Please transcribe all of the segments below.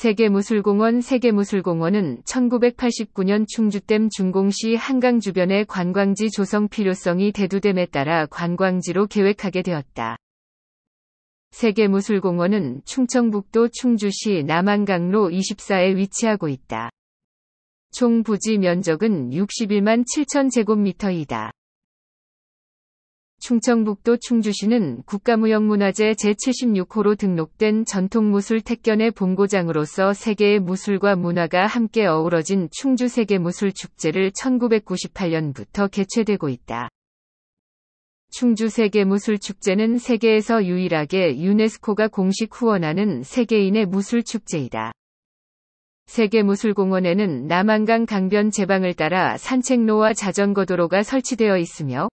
세계무술공원 세계무술공원은 1989년 충주댐 중공시 한강 주변의 관광지 조성 필요성이 대두됨에 따라 관광지로 계획하게 되었다. 세계무술공원은 충청북도 충주시 남한강로 24에 위치하고 있다. 총 부지 면적은 61만 7천 제곱미터이다. 충청북도 충주시는 국가무형문화재 제76호로 등록된 전통무술 택견의 본고장으로서 세계의 무술과 문화가 함께 어우러진 충주세계무술축제를 1998년부터 개최되고 있다. 충주세계무술축제는 세계에서 유일하게 유네스코가 공식 후원하는 세계인의 무술축제이다. 세계무술공원에는 남한강 강변 제방을 따라 산책로와 자전거 도로가 설치되어 있으며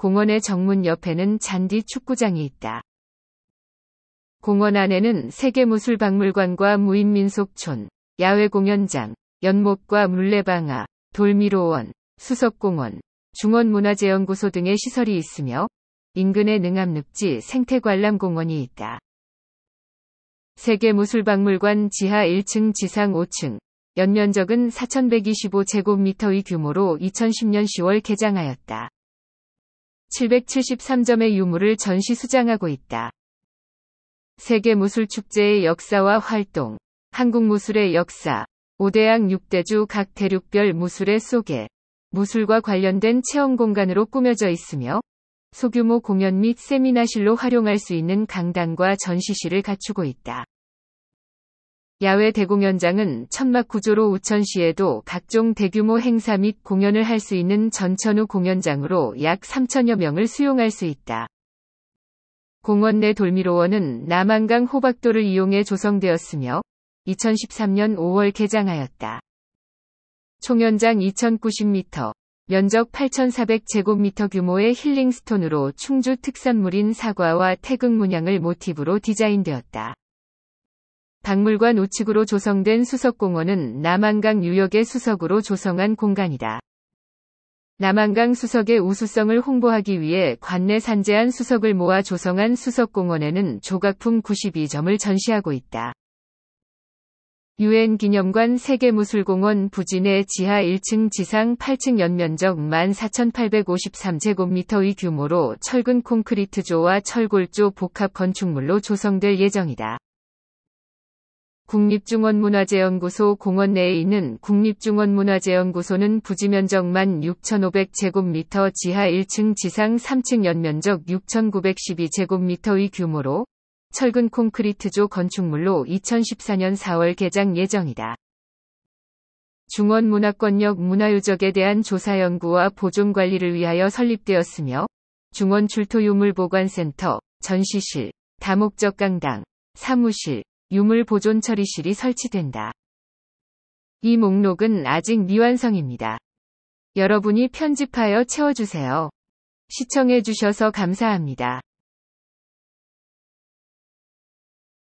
공원의 정문 옆에는 잔디 축구장이 있다. 공원 안에는 세계무술박물관과 무인민속촌, 야외공연장, 연못과 물레방아, 돌미로원, 수석공원, 중원문화재연구소 등의 시설이 있으며 인근에 능암늪지 생태관람공원이 있다. 세계무술박물관 지하 1층 지상 5층, 연면적은 4125제곱미터의 규모로 2010년 10월 개장하였다. 773점의 유물을 전시 수장하고 있다. 세계 무술축제의 역사와 활동, 한국 무술의 역사, 5대양 6대주 각 대륙별 무술의 소개, 무술과 관련된 체험 공간으로 꾸며져 있으며 소규모 공연 및 세미나실로 활용할 수 있는 강당과 전시실을 갖추고 있다. 야외 대공연장은 천막 구조로 우천시에도 각종 대규모 행사 및 공연을 할 수 있는 전천후 공연장으로 약 3천여 명을 수용할 수 있다. 공원 내 돌미로원은 남한강 호박도를 이용해 조성되었으며 2013년 5월 개장하였다. 총연장 2090m, 면적 8,400제곱미터 규모의 힐링스톤으로 충주 특산물인 사과와 태극 문양을 모티브로 디자인되었다. 박물관 우측으로 조성된 수석공원은 남한강 유역의 수석으로 조성한 공간이다. 남한강 수석의 우수성을 홍보하기 위해 관내 산재한 수석을 모아 조성한 수석공원에는 조각품 92점을 전시하고 있다. 유엔 기념관 세계무술공원 부진의 지하 1층 지상 8층 연면적 14,853제곱미터의 규모로 철근 콘크리트조와 철골조 복합 건축물로 조성될 예정이다. 국립중원문화재연구소 공원 내에 있는 국립중원문화재연구소는 부지면적만 6,500제곱미터 지하 1층 지상 3층 연면적 6,912제곱미터의 규모로 철근 콘크리트조 건축물로 2014년 4월 개장 예정이다. 중원문화권역 문화유적에 대한 조사 연구와 보존 관리를 위하여 설립되었으며 중원 출토유물보관센터, 전시실, 다목적 강당, 사무실, 유물 보존 처리실이 설치된다. 이 목록은 아직 미완성입니다. 여러분이 편집하여 채워주세요. 시청해주셔서 감사합니다.